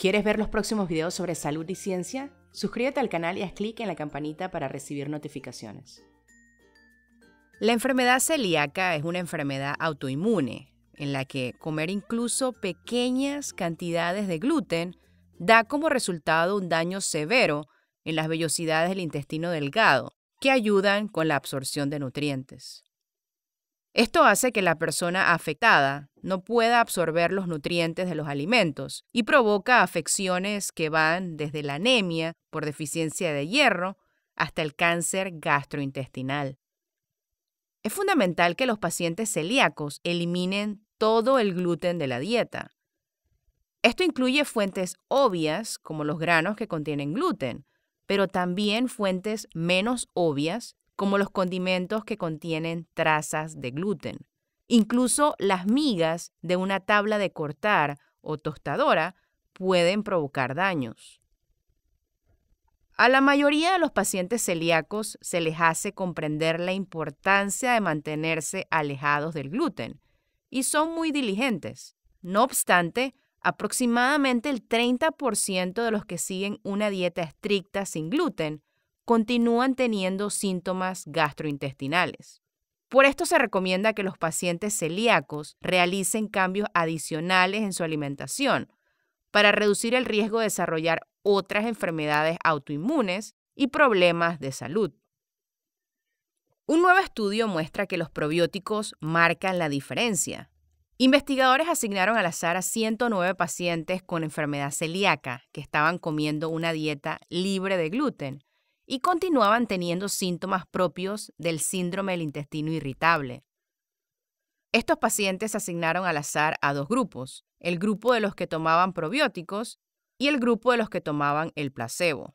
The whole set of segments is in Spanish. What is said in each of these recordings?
¿Quieres ver los próximos videos sobre salud y ciencia? Suscríbete al canal y haz clic en la campanita para recibir notificaciones. La enfermedad celíaca es una enfermedad autoinmune en la que comer incluso pequeñas cantidades de gluten da como resultado un daño severo en las vellosidades del intestino delgado, que ayudan con la absorción de nutrientes. Esto hace que la persona afectada no pueda absorber los nutrientes de los alimentos y provoca afecciones que van desde la anemia por deficiencia de hierro hasta el cáncer gastrointestinal. Es fundamental que los pacientes celíacos eliminen todo el gluten de la dieta. Esto incluye fuentes obvias como los granos que contienen gluten, pero también fuentes menos obvias como los condimentos que contienen trazas de gluten. Incluso las migas de una tabla de cortar o tostadora pueden provocar daños. A la mayoría de los pacientes celíacos se les hace comprender la importancia de mantenerse alejados del gluten y son muy diligentes. No obstante, aproximadamente el 30% de los que siguen una dieta estricta sin gluten continúan teniendo síntomas gastrointestinales. Por esto se recomienda que los pacientes celíacos realicen cambios adicionales en su alimentación para reducir el riesgo de desarrollar otras enfermedades autoinmunes y problemas de salud. Un nuevo estudio muestra que los probióticos marcan la diferencia. Investigadores asignaron al azar a 109 pacientes con enfermedad celíaca que estaban comiendo una dieta libre de gluten y continuaban teniendo síntomas propios del síndrome del intestino irritable. Estos pacientes asignaron al azar a dos grupos, el grupo de los que tomaban probióticos y el grupo de los que tomaban el placebo.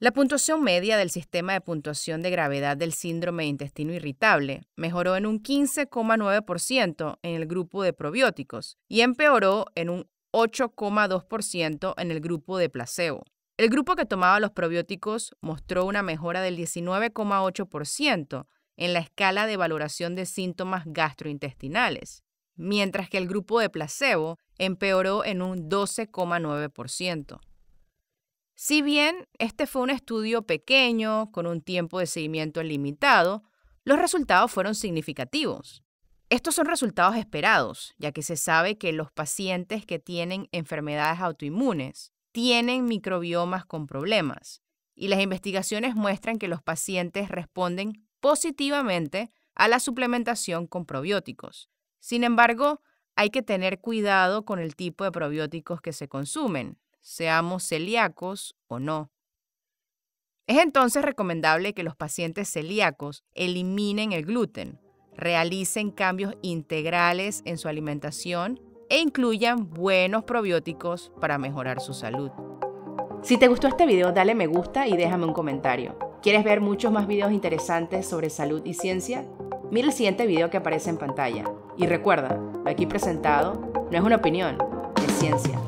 La puntuación media del sistema de puntuación de gravedad del síndrome de intestino irritable mejoró en un 15,9% en el grupo de probióticos y empeoró en un 8,2% en el grupo de placebo. El grupo que tomaba los probióticos mostró una mejora del 19,8% en la escala de valoración de síntomas gastrointestinales, mientras que el grupo de placebo empeoró en un 12,9%. Si bien este fue un estudio pequeño, con un tiempo de seguimiento limitado, los resultados fueron significativos. Estos son resultados esperados, ya que se sabe que los pacientes que tienen enfermedades autoinmunes tienen microbiomas con problemas y las investigaciones muestran que los pacientes responden positivamente a la suplementación con probióticos. Sin embargo, hay que tener cuidado con el tipo de probióticos que se consumen, seamos celíacos o no. Es entonces recomendable que los pacientes celíacos eliminen el gluten, realicen cambios integrales en su alimentación e incluyan buenos probióticos para mejorar su salud. Si te gustó este video, dale me gusta y déjame un comentario. ¿Quieres ver muchos más videos interesantes sobre salud y ciencia? Mira el siguiente video que aparece en pantalla. Y recuerda, aquí presentado no es una opinión, es ciencia.